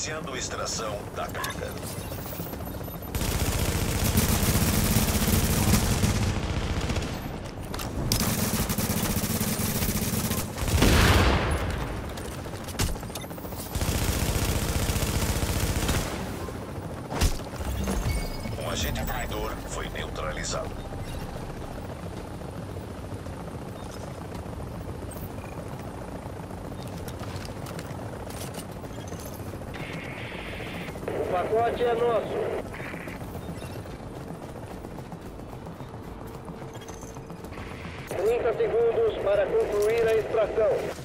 Iniciando extração da carga. Um agente traidor foi neutralizado. pacote é nosso. Trinta segundos para concluir a extração.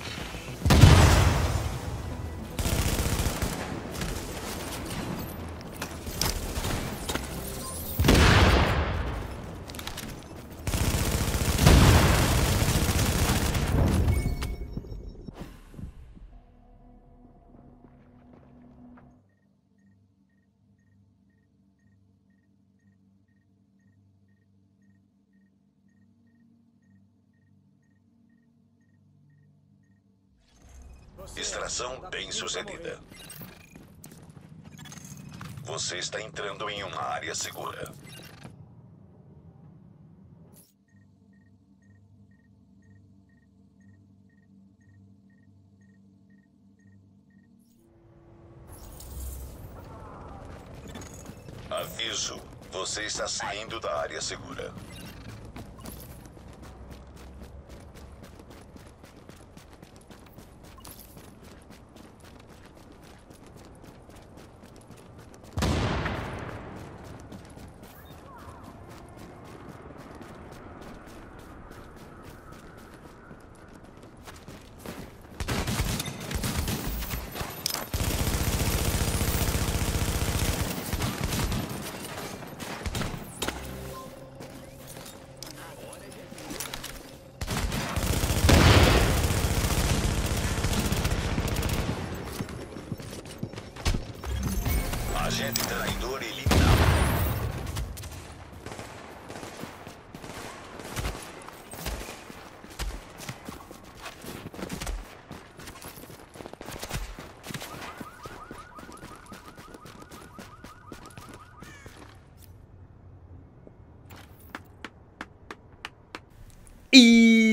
Extração bem sucedida. Você está entrando em uma área segura. Aviso, você está saindo da área segura.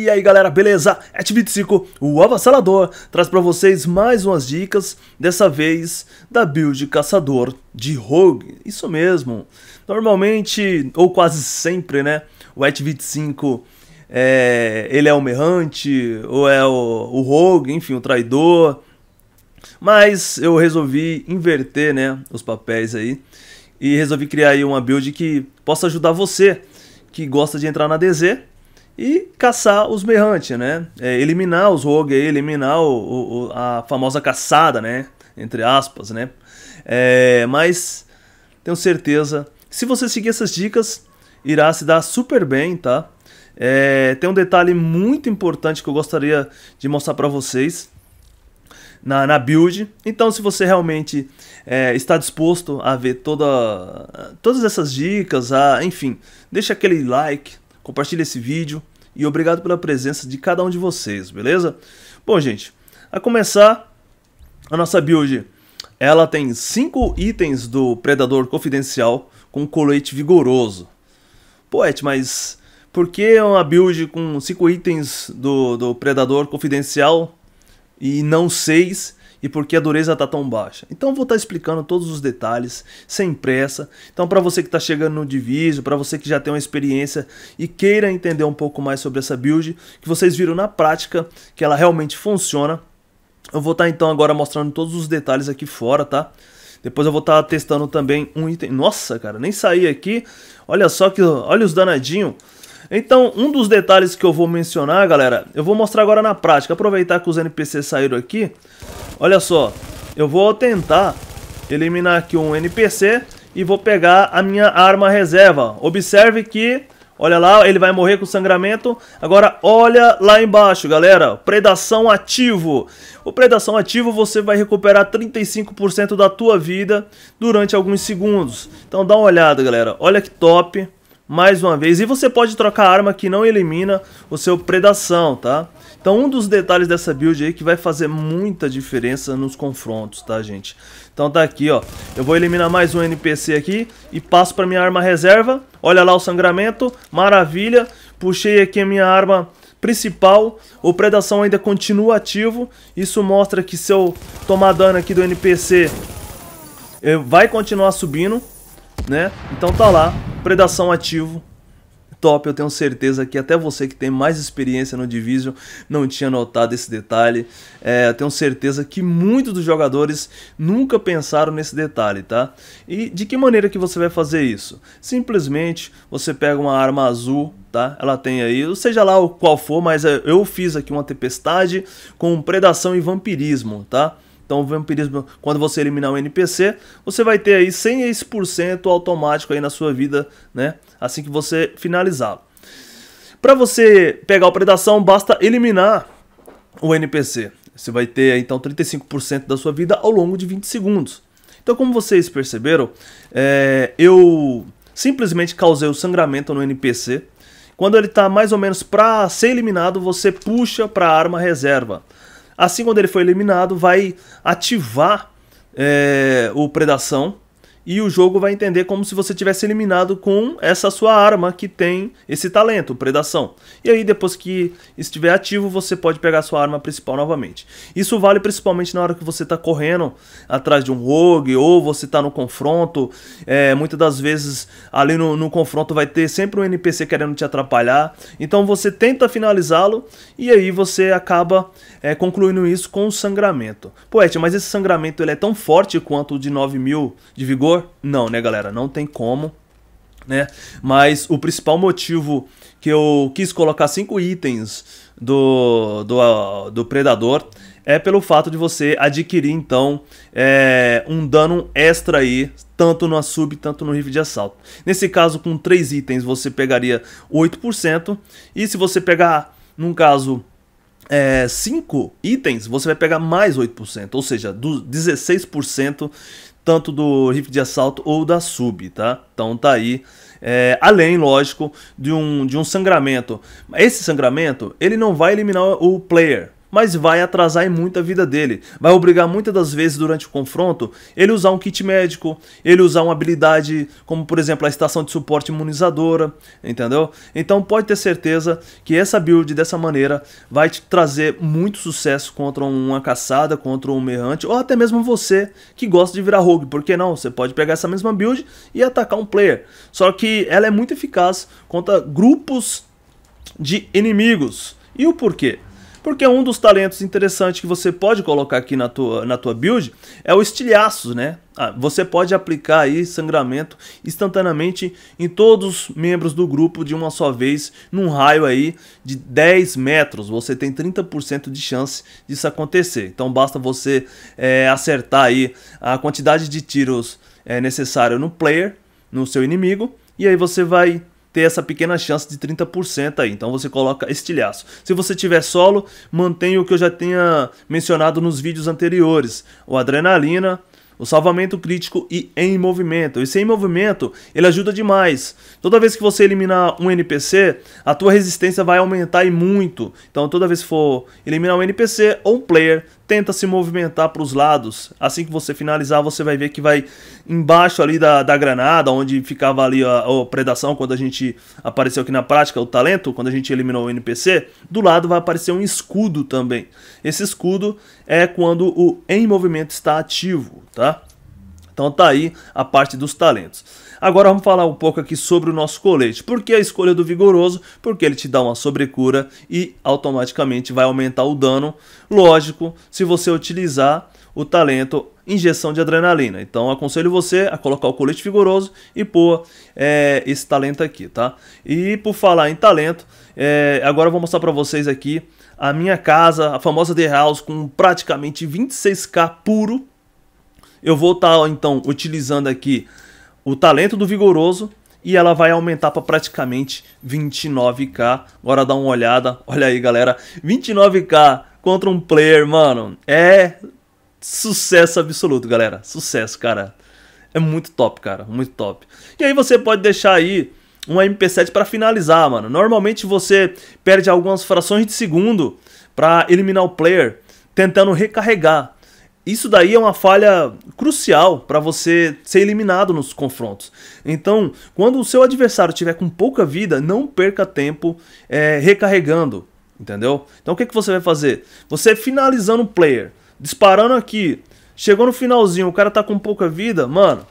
E aí galera, beleza? Et25, o avassalador, traz para vocês mais umas dicas, dessa vez da build caçador de rogue. Isso mesmo, normalmente, ou quase sempre, né, o Et25 é, ele é o merrante, ou é o, o rogue, enfim, o traidor. Mas eu resolvi inverter, né, os papéis aí. E resolvi criar aí uma build que possa ajudar você que gosta de entrar na DZ e caçar os berrantes, né? É, eliminar os rogue, eliminar o, o, a famosa caçada, né? Entre aspas, né? É, mas tenho certeza, se você seguir essas dicas, irá se dar super bem, tá? É, tem um detalhe muito importante que eu gostaria de mostrar para vocês na, na build. Então, se você realmente é, está disposto a ver toda, todas essas dicas, a, enfim, deixa aquele like, compartilhe esse vídeo e obrigado pela presença de cada um de vocês, beleza? Bom, gente, a começar a nossa build, ela tem 5 itens do Predador Confidencial com colete vigoroso. Poete, mas por que uma build com 5 itens do, do Predador Confidencial e não 6 e por que a dureza está tão baixa. Então vou estar tá explicando todos os detalhes sem pressa. Então para você que está chegando no diviso, para você que já tem uma experiência e queira entender um pouco mais sobre essa build, que vocês viram na prática que ela realmente funciona, eu vou estar tá, então agora mostrando todos os detalhes aqui fora, tá? Depois eu vou estar tá testando também um item. Nossa, cara, nem saí aqui. Olha só que olha os danadinhos. Então, um dos detalhes que eu vou mencionar, galera, eu vou mostrar agora na prática. Aproveitar que os NPCs saíram aqui, Olha só, eu vou tentar eliminar aqui um NPC e vou pegar a minha arma reserva. Observe que, olha lá, ele vai morrer com sangramento. Agora olha lá embaixo, galera, predação ativo. O predação ativo você vai recuperar 35% da tua vida durante alguns segundos. Então dá uma olhada, galera, olha que top. Mais uma vez, e você pode trocar arma que não elimina o seu predação, tá? Então um dos detalhes dessa build aí que vai fazer muita diferença nos confrontos, tá gente? Então tá aqui, ó. Eu vou eliminar mais um NPC aqui e passo pra minha arma reserva. Olha lá o sangramento, maravilha. Puxei aqui a minha arma principal, o predação ainda continua ativo. Isso mostra que se eu tomar dano aqui do NPC, vai continuar subindo, né? Então tá lá, predação ativo, top. Eu tenho certeza que até você que tem mais experiência no Division não tinha notado esse detalhe. É, eu tenho certeza que muitos dos jogadores nunca pensaram nesse detalhe, tá? E de que maneira que você vai fazer isso? Simplesmente você pega uma arma azul, tá? Ela tem aí, seja lá o qual for, mas é, eu fiz aqui uma tempestade com predação e vampirismo, tá? Então, o vampirismo, quando você eliminar um NPC, você vai ter aí 100% automático aí na sua vida, né? Assim que você finalizá-lo. Para você pegar o predação, basta eliminar o NPC. Você vai ter então 35% da sua vida ao longo de 20 segundos. Então, como vocês perceberam, é, eu simplesmente causei o sangramento no NPC. Quando ele está mais ou menos para ser eliminado, você puxa para a arma reserva. Assim, quando ele for eliminado, vai ativar é, o predação e o jogo vai entender como se você tivesse eliminado com essa sua arma que tem esse talento, predação. E aí depois que estiver ativo, você pode pegar sua arma principal novamente. Isso vale principalmente na hora que você está correndo atrás de um rogue ou você está no confronto. É, muitas das vezes ali no, no confronto vai ter sempre um NPC querendo te atrapalhar. Então você tenta finalizá-lo e aí você acaba é, concluindo isso com o sangramento. Poeta, mas esse sangramento ele é tão forte quanto o de 9 mil de vigor? valor? Não, né, galera? Não tem como. Né? Mas o principal motivo que eu quis colocar cinco itens do, do, do predador é pelo fato de você adquirir então é, um dano extra aí, tanto no sub, tanto no rifle de assalto. Nesse caso, com 3 itens, você pegaria 8%, e se você pegar, num caso, 5 é, itens, você vai pegar mais 8%, ou seja, do 16% tanto do rifle de assalto ou da sub, tá? Então tá aí. É, além, lógico, de um, de um sangramento. Esse sangramento, ele não vai eliminar o player, mas vai atrasar muito a vida dele. Vai obrigar muitas das vezes durante o confronto ele usar um kit médico, ele usar uma habilidade como por exemplo a estação de suporte imunizadora, entendeu? Então pode ter certeza que essa build dessa maneira vai te trazer muito sucesso contra uma caçada, contra um errante, ou até mesmo você que gosta de virar rogue, por que não? Você pode pegar essa mesma build e atacar um player. Só que ela é muito eficaz contra grupos de inimigos. E o porquê? Porque um dos talentos interessantes que você pode colocar aqui na tua, na tua build é o estilhaço, né? Ah, você pode aplicar aí sangramento instantaneamente em todos os membros do grupo de uma só vez, num raio aí de 10 metros. Você tem 30% de chance disso acontecer. Então basta você é, acertar aí a quantidade de tiros é, necessária no player, no seu inimigo, e aí você vai ter essa pequena chance de 30% aí. Então você coloca estilhaço. Se você tiver solo, mantenha o que eu já tinha mencionado nos vídeos anteriores. O adrenalina, o salvamento crítico e em movimento. Esse em movimento, ele ajuda demais. Toda vez que você eliminar um NPC, a tua resistência vai aumentar e muito. Então toda vez que for eliminar um NPC ou um player, tenta se movimentar para os lados. Assim que você finalizar, você vai ver que vai embaixo ali da, da granada, onde ficava ali a, a predação quando a gente apareceu aqui na prática, o talento, quando a gente eliminou o NPC, do lado vai aparecer um escudo também. Esse escudo é quando o em movimento está ativo, tá? Então tá aí a parte dos talentos. Agora vamos falar um pouco aqui sobre o nosso colete. Por que a escolha do vigoroso? Porque ele te dá uma sobrecura e automaticamente vai aumentar o dano. Lógico, se você utilizar o talento injeção de adrenalina. Então aconselho você a colocar o colete vigoroso e pôr é, esse talento aqui, tá? E por falar em talento, é, agora eu vou mostrar para vocês aqui a minha casa, a famosa The House com praticamente 26k puro. Eu vou estar tá, então utilizando aqui o talento do vigoroso e ela vai aumentar para praticamente 29k. Agora dá uma olhada, olha aí galera, 29k contra um player, mano, é sucesso absoluto, galera. Sucesso, cara. É muito top, cara, muito top. E aí você pode deixar aí uma MP7 para finalizar, mano. Normalmente você perde algumas frações de segundo para eliminar o player tentando recarregar. Isso daí é uma falha crucial para você ser eliminado nos confrontos. Então, quando o seu adversário tiver com pouca vida, não perca tempo é, recarregando, entendeu? Então, o que, que você vai fazer? Você finalizando o player, disparando aqui, chegou no finalzinho, o cara tá com pouca vida, mano,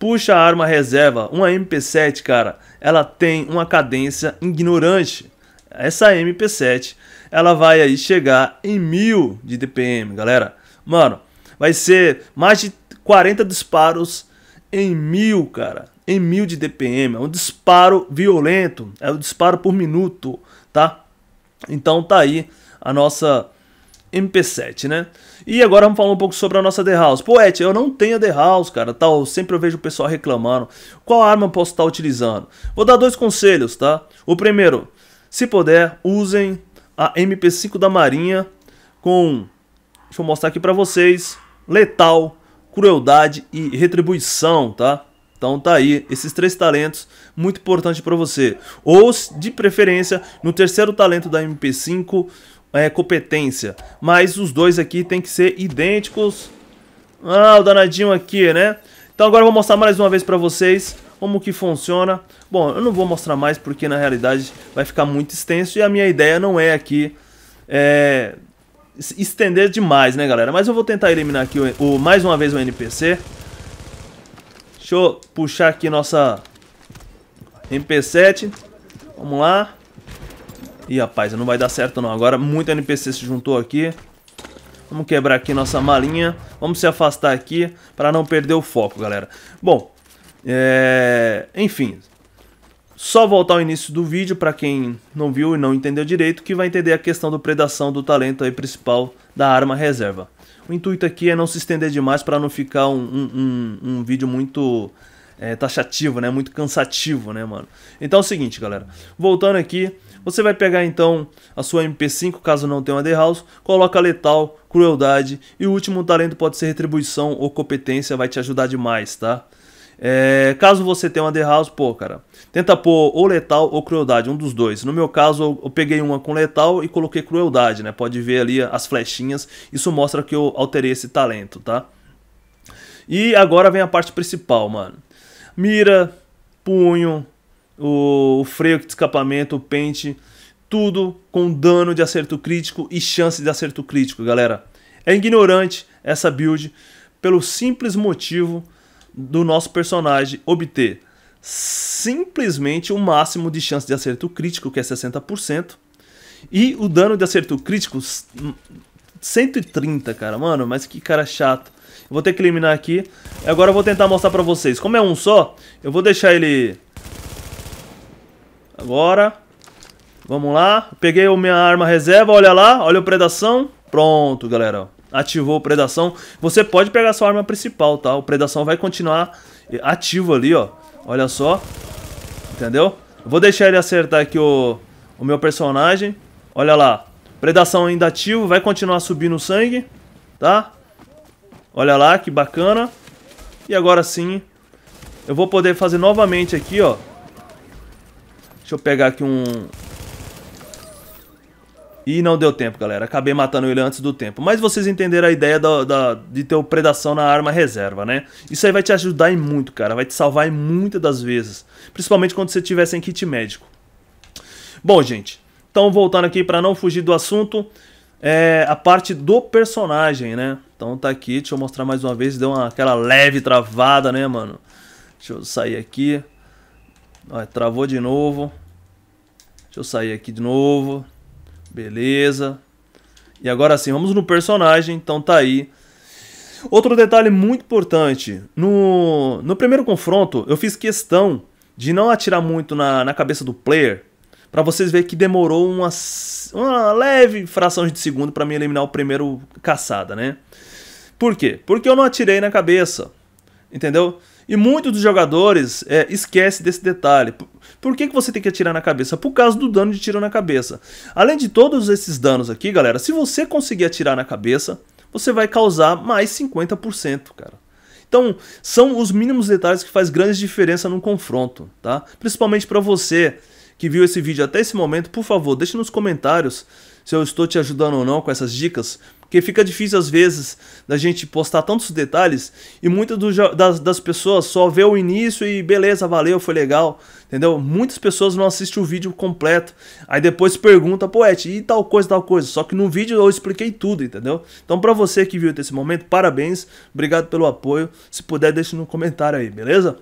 puxa a arma reserva, uma MP7, cara, ela tem uma cadência ignorante. Essa MP7, ela vai aí chegar em mil de DPM, galera. Mano, Vai ser mais de 40 disparos em mil, cara. Em mil de DPM. É um disparo violento. É um disparo por minuto, tá? Então tá aí a nossa MP7, né? E agora vamos falar um pouco sobre a nossa The House. Poet, eu não tenho a The House, cara. Tal, tá? sempre eu vejo o pessoal reclamando. Qual arma eu posso estar utilizando? Vou dar dois conselhos, tá? O primeiro, se puder, usem a MP5 da Marinha com... Deixa eu mostrar aqui pra vocês letal, crueldade e retribuição, tá? Então tá aí, esses três talentos muito importante para você. Ou, de preferência, no terceiro talento da MP5, é, competência. Mas os dois aqui tem que ser idênticos. Ah, o danadinho aqui, né? Então agora eu vou mostrar mais uma vez para vocês como que funciona. Bom, eu não vou mostrar mais porque na realidade vai ficar muito extenso e a minha ideia não é aqui é, estender demais, né, galera? Mas eu vou tentar eliminar aqui o, o mais uma vez o NPC. Deixa eu puxar aqui nossa MP7. Vamos lá. Ih, rapaz, não vai dar certo não. Agora muito NPC se juntou aqui. Vamos quebrar aqui nossa malinha. Vamos se afastar aqui para não perder o foco, galera. Bom, é... enfim, só voltar ao início do vídeo para quem não viu e não entendeu direito, que vai entender a questão do predação do talento aí principal da arma reserva. O intuito aqui é não se estender demais para não ficar um, um, um, um vídeo muito é, taxativo, né? Muito cansativo, né, mano? Então é o seguinte, galera. Voltando aqui, você vai pegar então a sua MP5, caso não tenha uma The House, coloca letal, crueldade e o último talento pode ser retribuição ou competência, vai te ajudar demais, tá? É, caso você tenha uma The House, pô, cara, tenta pôr ou letal ou crueldade, um dos dois. No meu caso, eu peguei uma com letal e coloquei crueldade, né? Pode ver ali as flechinhas, isso mostra que eu alterei esse talento, tá? E agora vem a parte principal, mano. Mira, punho, o, o freio de escapamento, o pente, tudo com dano de acerto crítico e chance de acerto crítico, galera. É ignorante essa build pelo simples motivo do nosso personagem obter simplesmente o máximo de chance de acerto crítico, que é 60%, e o dano de acerto crítico 130, hum, cara. Mano, mas que cara chato. vou ter que eliminar aqui. Agora eu vou tentar mostrar pra vocês. Como é um só, eu vou deixar ele... Agora. Vamos lá. Peguei a minha arma reserva, olha lá. Olha o predação. Pronto, galera ativou o predação, você pode pegar sua arma principal, tá? O predação vai continuar ativo ali, ó. Olha só. Entendeu? Eu vou deixar ele acertar aqui o, o meu personagem. Olha lá. Predação ainda ativo, vai continuar subindo o sangue, tá? Olha lá, que bacana. E agora sim, eu vou poder fazer novamente aqui, ó. Deixa eu pegar aqui um, e não deu tempo, galera. Acabei matando ele antes do tempo. Mas vocês entenderam a ideia da, da, de ter o predação na arma reserva, né? Isso aí vai te ajudar em muito, cara. Vai te salvar em muitas das vezes. Principalmente quando você estiver sem kit médico. Bom, gente. Então, voltando aqui para não fugir do assunto. É a parte do personagem, né? Então tá aqui, deixa eu mostrar mais uma vez. Deu uma, aquela leve travada, né, mano? Deixa eu sair aqui. Ó, travou de novo. Deixa eu sair aqui de novo. Beleza. E agora sim, vamos no personagem, então tá aí. Outro detalhe muito importante: no, no primeiro confronto, eu fiz questão de não atirar muito na, na cabeça do player, para vocês verem que demorou uma, uma leve fração de segundo para me eliminar o primeiro caçada, né? Por quê? Porque eu não atirei na cabeça, entendeu? E muitos dos jogadores é, esquece desse detalhe. Por que, que você tem que atirar na cabeça? Por causa do dano de tiro na cabeça. Além de todos esses danos aqui, galera, se você conseguir atirar na cabeça, você vai causar mais 50%, cara. Então, são os mínimos detalhes que faz grande diferença num confronto, tá? Principalmente para você que viu esse vídeo até esse momento, por favor, deixe nos comentários se eu estou te ajudando ou não com essas dicas, porque fica difícil às vezes da gente postar tantos detalhes e muitas das, das, pessoas só vê o início e beleza, valeu, foi legal, entendeu? Muitas pessoas não assistem o vídeo completo, aí depois pergunta, poete, e tal coisa, tal coisa. Só que no vídeo eu expliquei tudo, entendeu? Então pra você que viu até esse momento, parabéns, obrigado pelo apoio. Se puder, deixe no comentário aí, beleza?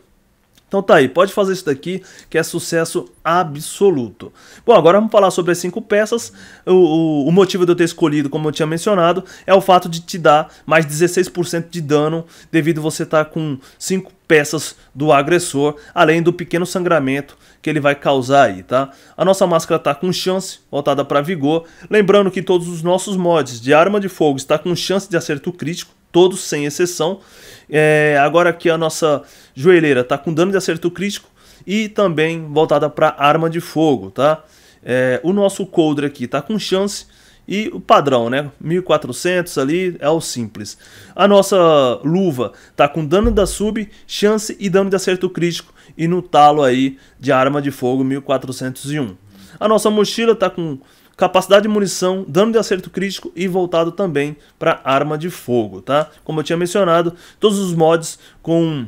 Então tá aí, pode fazer isso daqui que é sucesso absoluto. Bom, agora vamos falar sobre as cinco peças. O, o, o motivo de eu ter escolhido, como eu tinha mencionado, é o fato de te dar mais 16% de dano devido você estar tá com cinco peças do agressor, além do pequeno sangramento que ele vai causar aí, tá? A nossa máscara está com chance, voltada para vigor. Lembrando que todos os nossos mods de arma de fogo está com chance de acerto crítico, todos sem exceção. É, agora aqui a nossa joelheira está com dano de acerto crítico e também voltada para arma de fogo, tá? É, o nosso coldre aqui está com chance e o padrão, né? 1400 ali é o simples. A nossa luva tá com dano da sub, chance e dano de acerto crítico e no talo aí de arma de fogo 1401. A nossa mochila tá com capacidade de munição, dano de acerto crítico e voltado também para arma de fogo, tá? Como eu tinha mencionado, todos os mods com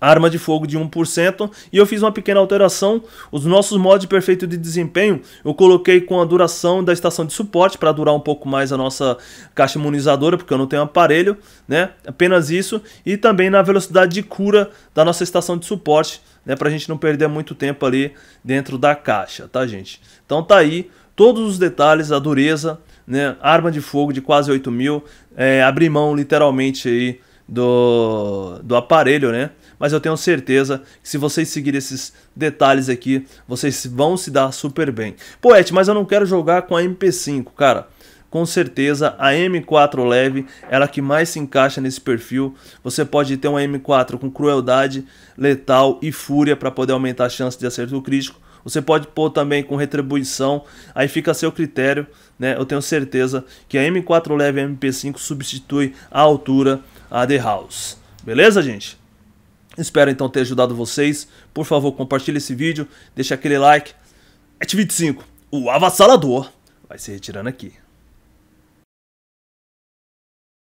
arma de fogo de 1%, e eu fiz uma pequena alteração, os nossos mods perfeito de desempenho, eu coloquei com a duração da estação de suporte, para durar um pouco mais a nossa caixa imunizadora, porque eu não tenho aparelho, né, apenas isso, e também na velocidade de cura da nossa estação de suporte, né, para a gente não perder muito tempo ali dentro da caixa, tá gente? Então tá aí todos os detalhes, a dureza, né? arma de fogo de quase 8 mil, é, abrir mão literalmente aí do, do aparelho, né? Mas eu tenho certeza que se vocês seguirem esses detalhes aqui, vocês vão se dar super bem. Poete, mas eu não quero jogar com a MP5, cara com certeza a M4 leve, ela que mais se encaixa nesse perfil. Você pode ter uma M4 com crueldade, letal e fúria para poder aumentar a chance de acerto crítico você pode pôr também com retribuição, aí fica a seu critério, né? Eu tenho certeza que a M4 Leve MP5 substitui a altura a The House. Beleza, gente? Espero então ter ajudado vocês. Por favor, compartilhe esse vídeo, deixa aquele like. Et25, o avassalador, vai se retirando aqui.